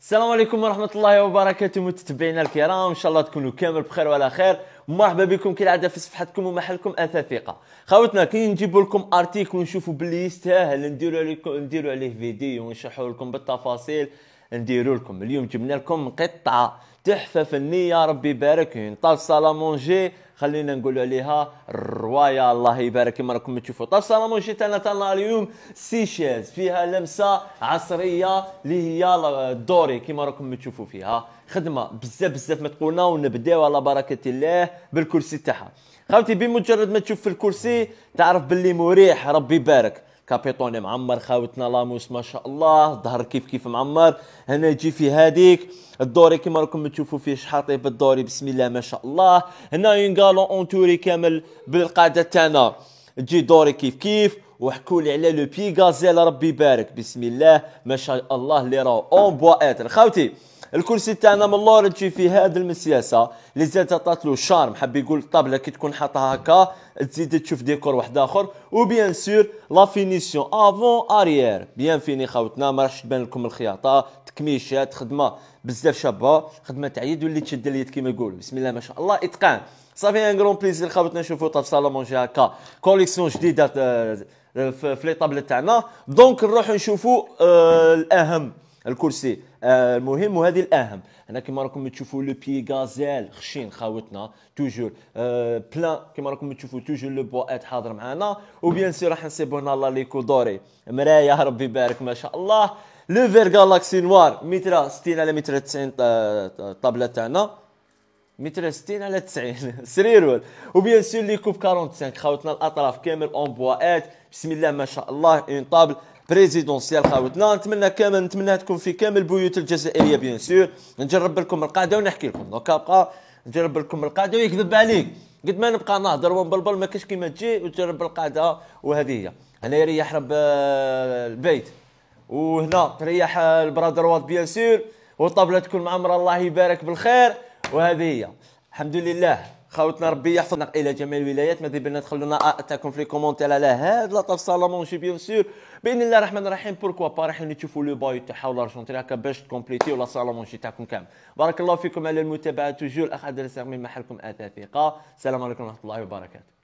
السلام عليكم ورحمة الله وبركاته متتبعينا الكرام إن شاء الله تكونوا كامل بخير وعلى خير مرحبا بكم كالعادة في صفحتكم ومحلكم أثاث ثقة خوتنا كي نجيب لكم ارتيكل ونشوفوا باللي يستاهل نديروا نديروا عليه فيديو ونشرحوا لكم بالتفاصيل نديرو لكم اليوم جبنا لكم قطعه تحفه فنيه ربي يبارك اون طال سالامونجي خلينا نقولوا عليها الروايا الله يبارك كما راكم تشوفوا طال سالامونجي تاعنا تاعنا اليوم سيشيز فيها لمسه عصريه اللي هي الدوري كما راكم تشوفوا فيها خدمه بزاف بزاف تقولنا ونبداو على بركه الله بالكرسي تاعها خاوتي بمجرد ما تشوف في الكرسي تعرف باللي مريح ربي يبارك كابيتون معمر خاوتنا لاموس ما شاء الله ظهر كيف كيف معمر هنا يجي في هذيك الدوري كما راكم تشوفوا فيه شحاطي بالدوري الدوري بسم الله ما شاء الله هنا اون اونتوري كامل بالقاعده تاعنا تجي دوري كيف كيف وحكوا لي على لو بي غازيل ربي يبارك بسم الله ما شاء الله اللي راهو اون بوا اتر خوتي الكرسي تاعنا من اللور تجي في هذا المسياسه اللي زاد عطات له شارم حب يقول الطابله كي تكون حاطها هكا تزيد تشوف ديكور واحد اخر وبيان سور لا فينيسيون افون اريير بيان فيني خاوتنا ما راحش تبان لكم الخياطه تكميشات خدمه بزاف شابه خدمه تاع يد واللي تشد اليد كيما يقول بسم الله ما شاء الله اتقان صافي ان غرون بليزير خاوتنا نشوفوا طاف صالون مونجي هكا كوليكسيون جديده آه، في لي طابله تاعنا دونك نروحوا نشوفوا آه، الاهم الكرسي آه، المهم وهذه الاهم هنا كما راكم تشوفوا لو بي غازيل خشين خاوتنا توجور بلان آه، كما راكم تشوفوا توجور لو ات حاضر معنا وبيان سي راح نسيبو هنا لا ليكو دوري مرايا ربي يبارك ما شاء الله لو فير غالاكسي نوار متر 60 على متر 90 الطابله آه، تاعنا متر 60 على 90 سريرول وبيان سور لي كوب 45 خاوتنا الاطراف كامل اون ات بسم الله ما شاء الله اون طابل بريزيدونسيال خاوتنا نتمنى كامل نتمنى تكون في كامل البيوت الجزائريه بيان سور نجرب لكم القاعده ونحكي لكم دوكا بقى نجرب لكم القاعده ويكذب عليك قد ما نبقى نهضر ونبلبل ما كاش كيما تجي وتجرب القاعده وهذه هي هنا يريح رب آه، البيت وهنا تريح آه، وات بيان سور والطابله تكون معمره الله يبارك بالخير وهذه هي الحمد لله خاوتنا ربي يحفظنا الى جميع الولايات ماذا بينا تخلوا لنا تاعكم في كومونتير على هاد لطف طاف مونشي بيان سور باذن الله الرحمن الرحيم بوركوا با رايحين نشوفوا لو باي تاعها ولا رجونتي هكا باش تكومبليتي ولا مونشي تاعكم كامل بارك الله فيكم على المتابعه توجور الاخ عبد الرزاق من محلكم اثاثيقه ثقه السلام عليكم ورحمه الله وبركاته